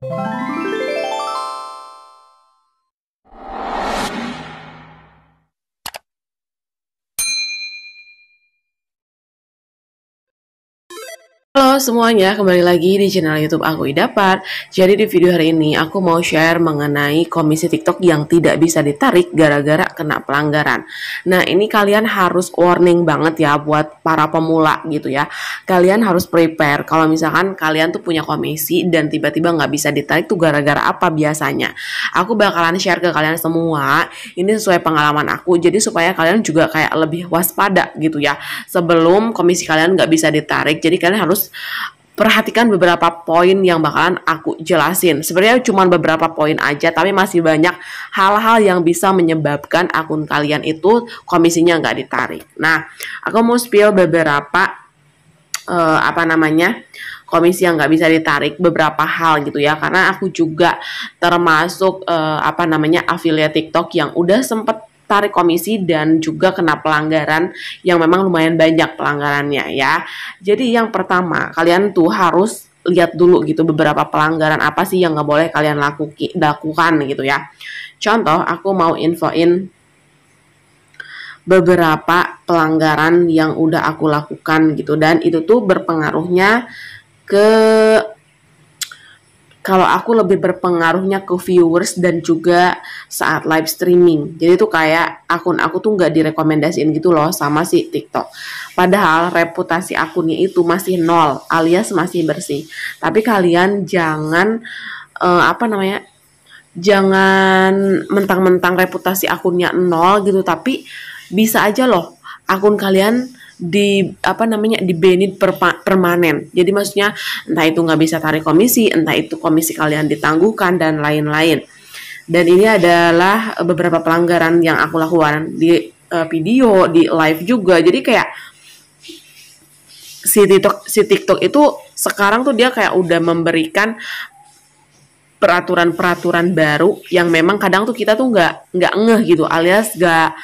Música semuanya, kembali lagi di channel YouTube aku Idapat. Jadi di video hari ini aku mau share mengenai komisi TikTok yang tidak bisa ditarik gara-gara kena pelanggaran. Nah, ini kalian harus warning banget ya buat para pemula gitu ya. Kalian harus prepare kalau misalkan kalian tuh punya komisi dan tiba-tiba nggak bisa ditarik tuh gara-gara apa biasanya. Aku bakalan share ke kalian semua. Ini sesuai pengalaman aku. Jadi supaya kalian juga kayak lebih waspada gitu ya. Sebelum komisi kalian nggak bisa ditarik, jadi kalian harus perhatikan beberapa poin yang bakalan aku jelasin. Sebenarnya cuma beberapa poin aja, tapi masih banyak hal-hal yang bisa menyebabkan akun kalian itu komisinya nggak ditarik. Nah, aku mau spill beberapa uh, apa namanya komisi yang nggak bisa ditarik beberapa hal gitu ya karena aku juga termasuk uh, apa namanya affiliate TikTok yang udah sempet tarik komisi dan juga kena pelanggaran yang memang lumayan banyak pelanggarannya ya. Jadi yang pertama, kalian tuh harus lihat dulu gitu beberapa pelanggaran apa sih yang nggak boleh kalian laku lakukan gitu ya. Contoh, aku mau infoin beberapa pelanggaran yang udah aku lakukan gitu dan itu tuh berpengaruhnya ke kalau aku lebih berpengaruhnya ke viewers dan juga saat live streaming. Jadi tuh kayak akun aku tuh nggak direkomendasiin gitu loh sama si TikTok. Padahal reputasi akunnya itu masih nol alias masih bersih. Tapi kalian jangan uh, apa namanya? Jangan mentang-mentang reputasi akunnya nol gitu tapi bisa aja loh akun kalian di apa namanya di permanen. Jadi maksudnya entah itu nggak bisa tarik komisi, entah itu komisi kalian ditangguhkan dan lain-lain. Dan ini adalah beberapa pelanggaran yang aku lakukan di uh, video, di live juga. Jadi kayak si TikTok si TikTok itu sekarang tuh dia kayak udah memberikan peraturan-peraturan baru yang memang kadang tuh kita tuh nggak nggak ngeh gitu alias nggak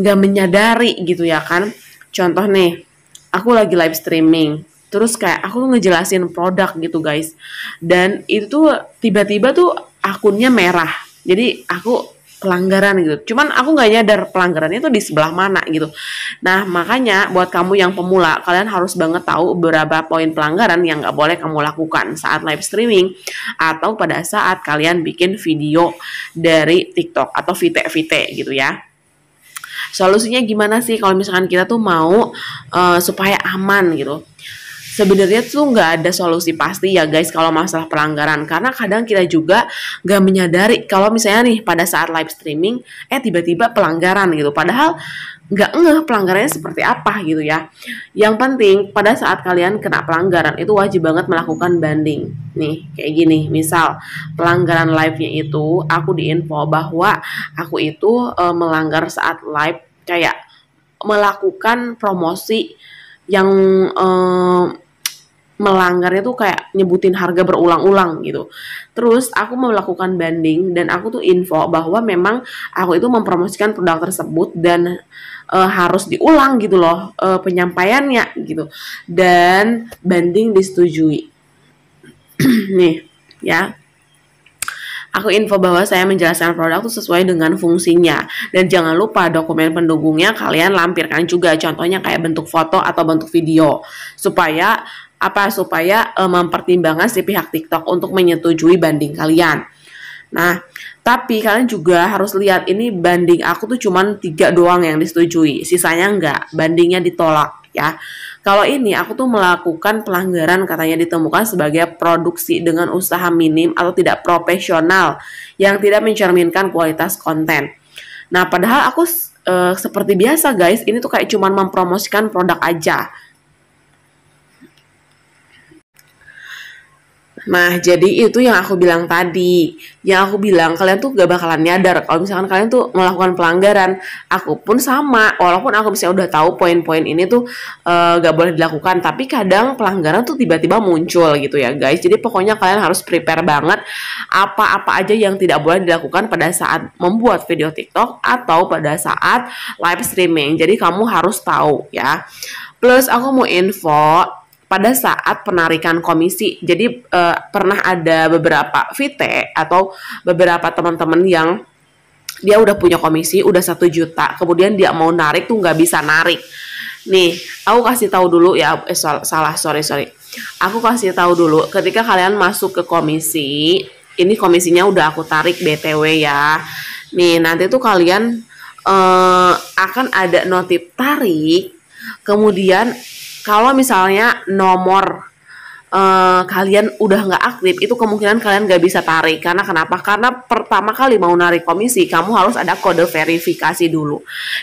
nggak menyadari gitu ya kan contoh nih aku lagi live streaming terus kayak aku ngejelasin produk gitu guys dan itu tiba-tiba tuh akunnya merah jadi aku pelanggaran gitu cuman aku nggak nyadar pelanggarannya itu di sebelah mana gitu nah makanya buat kamu yang pemula kalian harus banget tahu beberapa poin pelanggaran yang nggak boleh kamu lakukan saat live streaming atau pada saat kalian bikin video dari TikTok atau VT-VT gitu ya Solusinya gimana sih kalau misalkan kita tuh mau uh, supaya aman gitu? sebenarnya tuh nggak ada solusi pasti ya guys kalau masalah pelanggaran karena kadang kita juga nggak menyadari kalau misalnya nih pada saat live streaming eh tiba-tiba pelanggaran gitu padahal nggak ngeh pelanggarannya seperti apa gitu ya. Yang penting pada saat kalian kena pelanggaran itu wajib banget melakukan banding. Nih kayak gini misal pelanggaran live-nya itu aku diinfo bahwa aku itu e, melanggar saat live kayak melakukan promosi yang uh, melanggarnya tuh kayak nyebutin harga berulang-ulang gitu. Terus aku melakukan banding dan aku tuh info bahwa memang aku itu mempromosikan produk tersebut dan e, harus diulang gitu loh e, penyampaiannya gitu. Dan banding disetujui. Nih, ya. Aku info bahwa saya menjelaskan produk itu sesuai dengan fungsinya. Dan jangan lupa dokumen pendukungnya kalian lampirkan juga. Contohnya kayak bentuk foto atau bentuk video. Supaya apa supaya e, mempertimbangkan si pihak TikTok untuk menyetujui banding kalian. Nah, tapi kalian juga harus lihat ini banding aku tuh cuman tiga doang yang disetujui, sisanya enggak, bandingnya ditolak ya. Kalau ini aku tuh melakukan pelanggaran katanya ditemukan sebagai produksi dengan usaha minim atau tidak profesional yang tidak mencerminkan kualitas konten. Nah, padahal aku uh, seperti biasa guys, ini tuh kayak cuman mempromosikan produk aja Nah, jadi itu yang aku bilang tadi. Yang aku bilang, kalian tuh gak bakalan nyadar kalau misalkan kalian tuh melakukan pelanggaran. Aku pun sama, walaupun aku misalnya udah tahu poin-poin ini tuh uh, gak boleh dilakukan. Tapi kadang pelanggaran tuh tiba-tiba muncul gitu ya guys. Jadi pokoknya kalian harus prepare banget apa-apa aja yang tidak boleh dilakukan pada saat membuat video TikTok atau pada saat live streaming. Jadi kamu harus tahu ya. Plus aku mau info pada saat penarikan komisi. Jadi uh, pernah ada beberapa VT atau beberapa teman-teman yang dia udah punya komisi udah satu juta, kemudian dia mau narik tuh nggak bisa narik. Nih, aku kasih tahu dulu ya, eh, so, salah, sorry sorry. Aku kasih tahu dulu, ketika kalian masuk ke komisi, ini komisinya udah aku tarik btw ya. Nih, nanti tuh kalian uh, akan ada notif tarik, kemudian kalau misalnya nomor uh, kalian udah nggak aktif itu kemungkinan kalian nggak bisa tarik karena kenapa karena pertama kali mau narik komisi kamu harus ada kode verifikasi dulu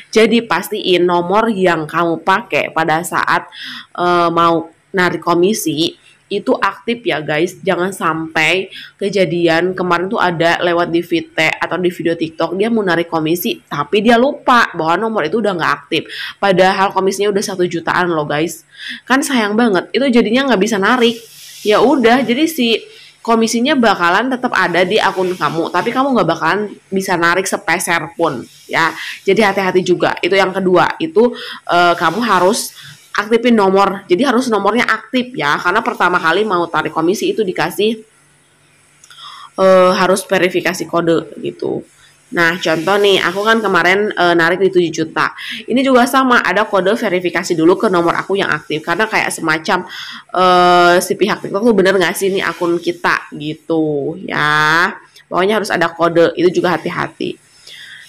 jadi pastiin nomor yang kamu pakai pada saat uh, mau narik komisi itu aktif ya guys jangan sampai kejadian kemarin tuh ada lewat di VT atau di video TikTok dia mau narik komisi tapi dia lupa bahwa nomor itu udah nggak aktif padahal komisinya udah satu jutaan loh guys kan sayang banget itu jadinya nggak bisa narik ya udah jadi si komisinya bakalan tetap ada di akun kamu tapi kamu nggak bakalan bisa narik sepeser pun ya jadi hati-hati juga itu yang kedua itu uh, kamu harus aktifin nomor. Jadi harus nomornya aktif ya, karena pertama kali mau tarik komisi itu dikasih e, harus verifikasi kode gitu. Nah, contoh nih, aku kan kemarin e, narik di 7 juta. Ini juga sama, ada kode verifikasi dulu ke nomor aku yang aktif. Karena kayak semacam e, si pihak TikTok tuh bener nggak sih ini akun kita gitu ya. Pokoknya harus ada kode, itu juga hati-hati.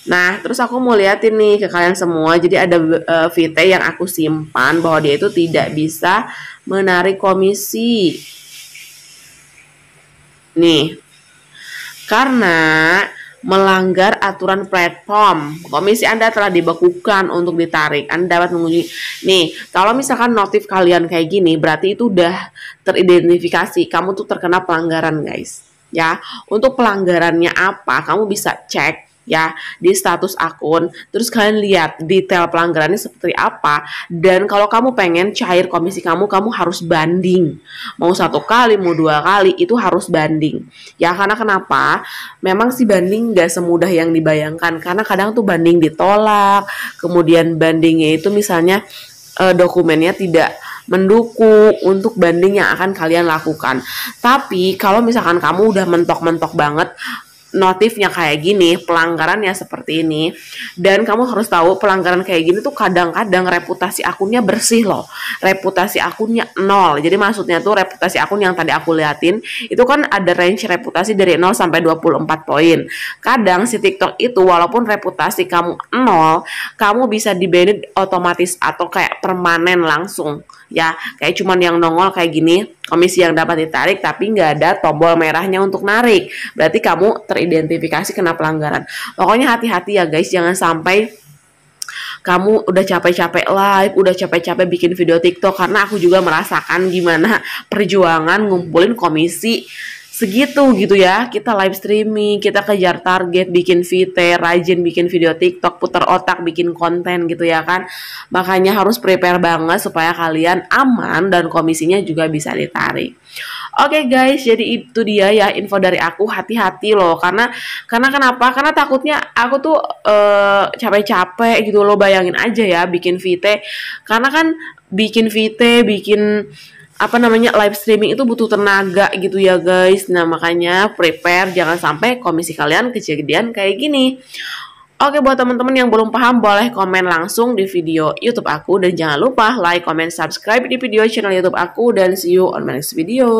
Nah, terus aku mau liatin nih ke kalian semua. Jadi ada uh, eh, VT yang aku simpan bahwa dia itu tidak bisa menarik komisi. Nih. Karena melanggar aturan platform. Komisi Anda telah dibekukan untuk ditarik. Anda dapat mengunjungi. Nih, kalau misalkan notif kalian kayak gini, berarti itu udah teridentifikasi. Kamu tuh terkena pelanggaran, guys. Ya, untuk pelanggarannya apa? Kamu bisa cek ya di status akun. Terus kalian lihat detail pelanggarannya seperti apa. Dan kalau kamu pengen cair komisi kamu, kamu harus banding. Mau satu kali, mau dua kali, itu harus banding. Ya karena kenapa? Memang sih banding gak semudah yang dibayangkan. Karena kadang tuh banding ditolak, kemudian bandingnya itu misalnya eh, dokumennya tidak mendukung untuk banding yang akan kalian lakukan. Tapi kalau misalkan kamu udah mentok-mentok banget, notifnya kayak gini, pelanggarannya seperti ini. Dan kamu harus tahu pelanggaran kayak gini tuh kadang-kadang reputasi akunnya bersih loh. Reputasi akunnya nol. Jadi maksudnya tuh reputasi akun yang tadi aku liatin itu kan ada range reputasi dari 0 sampai 24 poin. Kadang si TikTok itu walaupun reputasi kamu nol, kamu bisa dibanned otomatis atau kayak permanen langsung ya kayak cuman yang nongol kayak gini komisi yang dapat ditarik tapi nggak ada tombol merahnya untuk narik. Berarti kamu teridentifikasi kena pelanggaran. Pokoknya hati-hati ya guys, jangan sampai kamu udah capek-capek live, udah capek-capek bikin video TikTok karena aku juga merasakan gimana perjuangan ngumpulin komisi segitu gitu ya kita live streaming kita kejar target bikin VT rajin bikin video TikTok putar otak bikin konten gitu ya kan makanya harus prepare banget supaya kalian aman dan komisinya juga bisa ditarik Oke okay guys, jadi itu dia ya info dari aku. Hati-hati loh, karena karena kenapa? Karena takutnya aku tuh eh, capek-capek uh, gitu loh. Bayangin aja ya bikin VT, karena kan bikin VT, bikin apa namanya live streaming itu butuh tenaga gitu ya guys. Nah makanya prepare jangan sampai komisi kalian kejadian kayak gini. Oke buat teman-teman yang belum paham boleh komen langsung di video YouTube aku dan jangan lupa like, comment, subscribe di video channel YouTube aku dan see you on my next video.